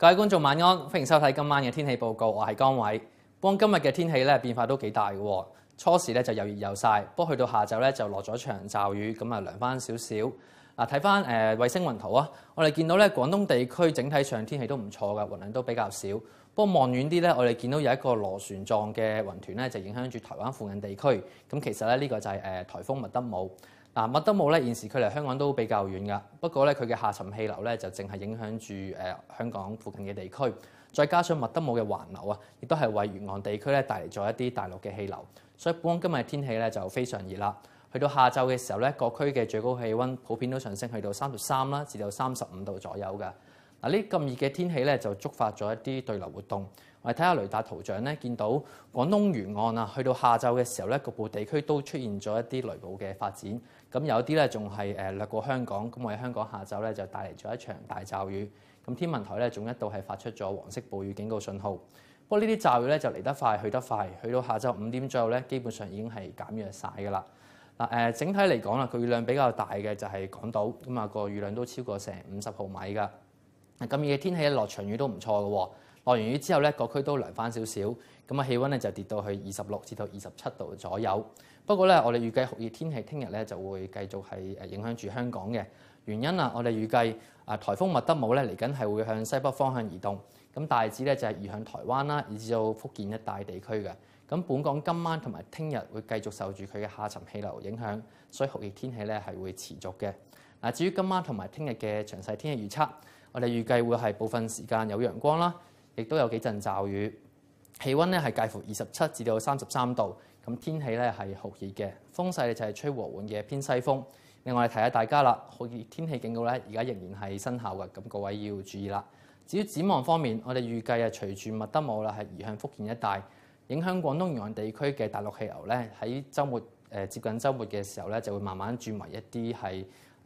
各位观众晚安，欢迎收睇今晚嘅天气报告，我系江伟。咁今日嘅天气咧变化都几大嘅，初时咧就又热又晒，不过去到下昼咧就落咗场骤雨，咁啊凉翻少少。嗱，睇翻诶卫星云图啊，我哋见到咧广东地区整体上天气都唔错嘅，云量都比较少。不过望远啲咧，我哋见到有一个螺旋状嘅云团咧，就影响住台湾附近地区。咁其实咧呢个就系诶台风麦德姆。嗱，麥德姆咧現時距離香港都比較遠㗎。不過咧，佢嘅下沉氣流咧就淨係影響住誒香港附近嘅地區。再加上麥德姆嘅環流啊，亦都係為沿岸地區咧帶嚟咗一啲大陸嘅氣流，所以本港今日嘅天氣咧就非常熱啦。去到下晝嘅時候咧，各區嘅最高氣温普遍都上升去到三十三啦，至到三十五度左右㗎。嗱，呢咁熱嘅天氣咧就觸發咗一啲對流活動。我哋睇下雷達圖像咧，見到廣東沿岸啊，去到下晝嘅時候咧，局部地區都出現咗一啲雷暴嘅發展。咁有啲咧仲係誒掠過香港，咁我喺香港下晝咧就帶嚟咗一場大驟雨。咁天文台咧仲一度係發出咗黃色暴雨警告信號。不過呢啲驟雨咧就嚟得快去得快，去到下晝五點左右咧，基本上已經係減弱晒㗎啦。嗱誒，整體嚟講啦，佢雨量比較大嘅就係港島，咁啊個雨量都超過成五十毫米㗎。咁而嘅天氣一落場雨都唔錯㗎喎。落完雨之後咧，各區都涼翻少少，咁啊，氣温咧就跌到去二十六至到二十七度左右。不過咧，我哋預計酷熱天氣聽日咧就會繼續係誒影響住香港嘅原因啊。我哋預計啊，颱風麥德姆咧嚟緊係會向西北方向移動，咁大致咧就係移向台灣啦，以至到福建一帶地區嘅。咁本港今晚同埋聽日會繼續受住佢嘅下沉氣流影響，所以酷熱天氣咧係會持續嘅嗱。至於今晚同埋聽日嘅詳細天氣預測，我哋預計會係部分時間有陽光啦。亦都有幾陣驟雨，氣温咧係介乎二十七至到三十三度，咁天氣咧係酷熱嘅，風勢就係吹和緩嘅偏西風。另外提下大家啦，酷熱天氣警告咧而家仍然係生效嘅，咁各位要注意啦。至於展望方面，我哋預計啊，隨住麥德姆啦係移向福建一帶，影響廣東沿岸地區嘅大陸氣流咧喺週末誒接近週末嘅時候咧就會慢慢轉為一啲係。